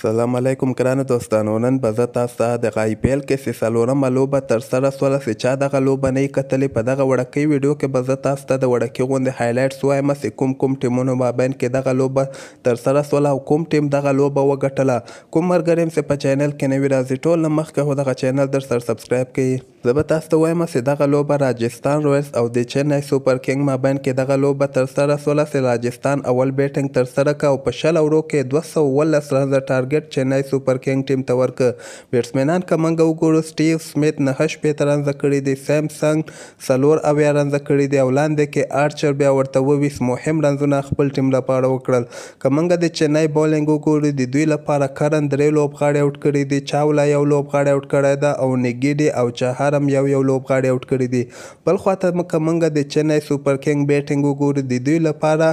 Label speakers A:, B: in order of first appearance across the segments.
A: سلام علیکم ګرانو دوستانو نن به زه تاسو ته د غای پیل کې چې څلورمه لوبه تر سره سوله چې چا دغه لوبه نه کتلې په دغه وړکۍ ویډیو کې به زه تاسو ته د وړکۍ غوندې هایلایټس وایم چې کوم کوم ټیمونو مابین کې دغه لوبه تر سره سوله او کوم ټیم دغه لوبه وګټله کوم ملګری م چې په چینل کې نوي راځي ټول نه مخکې خو دغه چینل در سره سبسکرایب کوي زه به تاسو ته وایم چې دغه لوبه راجستان رویلز او د چنای سوپر کینګ مابین کې دغه لوبه تر سره سوله چې راجستان اول بیټینګ تر سره کا او په شل اورو کې 211 رنزه ټارګ ټارګټ چنای سوپر کینګ ټیم ته ورک بیټسمنان کمنګ وګورو سټیو سمیت نه 8 رن زکړي دي سامسنګ سلور اویا رن زکړي دي اولاندې کې آرچر بیا ورته 20 مهم رنزونه خپل ټیم لپاره وکړل کمنګ د چنای بولینګ وګورو د دوی لپاره کرن درې لوبغاړي اوټ کړي دي چاولا یو لوبغاړي اوټ کړی دا او نګیډي او چهارم یو یو لوبغاړي اوټ کړي دي بل خواته کمنګ د چنای سوپر کینګ بیټینګ وګورو د دوی لپاره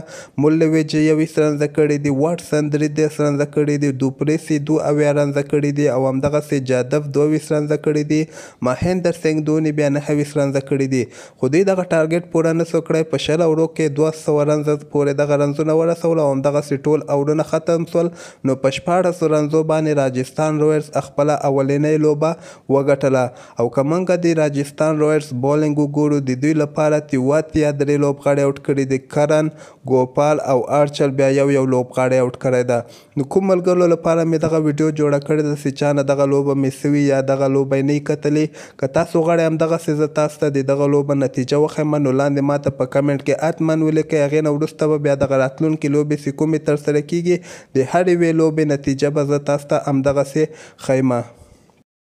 A: مولویج یو سرنځ کړی دی واټسن درې د سرنځ کړی دی دوپر قریشي دو اویا رنزه کړي دي او همدغسې جادف دوه ویشت رنزه کړي دي ماهندر سنګ دونې بیا نهه ویشت رنزه کړي دي خو دوی دغه ټارګټ پوره نه سو کړی په شل اورو کې دوه سوه رنزه پورې دغه رنزونه ورسول او همدغسې ټول اورونه ختم سول نو په شپاړسو رنزو باندې راجستان رویرز خپله اولنۍ لوبه وګټله او که موږ د راجستان رویرز بولینګ وګورو د دوی لپاره تیواتیا درې لوبغاړي اوټ کړي دي کرن ګوپال او آرچل بیا یو یو لوبغاړی اوټ کړی ده نو کوم ملګرو لپاره لپاره مې دغه ویډیو جوړه کړې ده چې چانه دغه لوبه مې سوي یا دغه لوبه نه کتلې که تاسو غواړئ هم دغه سیزه تاسو ته دغه لوبه نتیجه وخیمه نو لاندې ماته په کمنټ کې اتمن ولیکئ هغې نه وروسته به بیا دغه راتلونکي لوبې چې کومې ترسره کیږي د هرې وې لوبې نتیجه به زه تاسو ته همدغسې خیمه